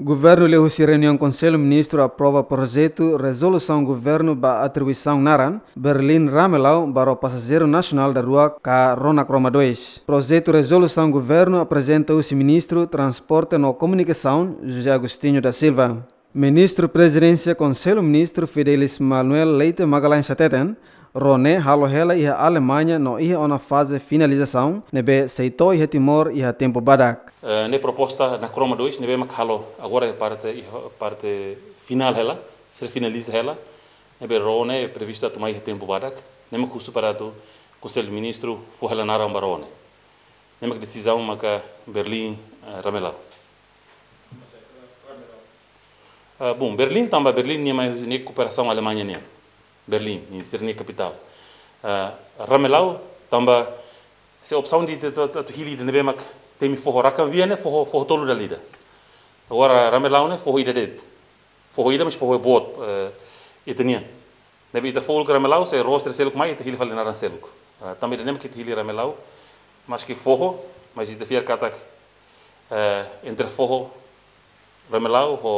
O Governo leu se reunião com Conselho Ministro aprova projeto Resolução Governo ba atribuição Naran, Berlim Ramelau para o passageiro nacional da rua Carona Croma 2. Projeto Resolução Governo apresenta o Ministro Transporte no Comunicação, José Agostinho da Silva. Ministro Presidência Conselho Ministro Fidelis Manuel Leite Magalhães Sateten, Roné Halohela e a Alemanha não ia na fase finalização, nebe seitou e Timor e tempo Badak. Uh, proposta na croma 2, ne bem halo agora é parte parte final ela, se finaliza ela. Ne bem rone é previsto a tomar tempo badak, ne me custo para o conselho ministro foi ela nara barone. que a decisão maca Berlim eh, Ramela. Uh, eh, bom, Berlim também Berlim nem mais nem cooperação Alemanha nem. Berlim, nem ser nem capital. Uh, ramelau também se opção de hili de ne bem maca Temi foho raka viene, foho, foho tolu da lida. Wara rame laune, foho ida dit. Foho ida, mas foho e boot, uh, eh, itanian. Nabi ita foho rame lau, se roster seluk mai, ita hili fali naran seluk. Uh, eh, Tambi da nemki hili rame lau, mas ki foho, mas ita fiar katak, uh, eh, entre foho rame lau, ho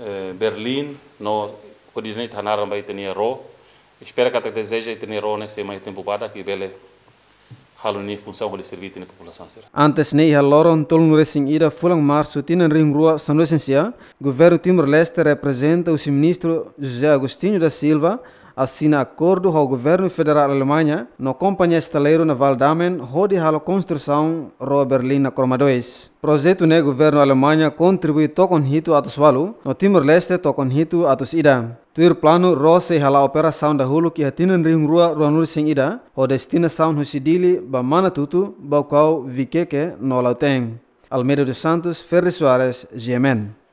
uh, Berlin, no, ho dinit hanaran bai itania ro. Espera katak deseja itania ro, ne, se mai tempo para que bele haluni função gole serviti na população sira antes nei haloron tolong racing ida fulang março tinan ring rua são governo Timor Leste representa o ministro José Agostinho da Silva assina acordo ao governo federal Alemanha no companhia estaleiro naval Damen rode halo construção roa Berlim na Croma 2. Projeto ne governo Alemanha contribui tocon hito atos walu no Timor Leste tocon hito atos ida. tuir planu rose hala opera sound dahulu ki hatinan ring rua ronur sing ida o destina sound husidili ba mana tutu ba kau vikeke no lauteng. Almeida dos Santos, Ferri Soares, Gemen.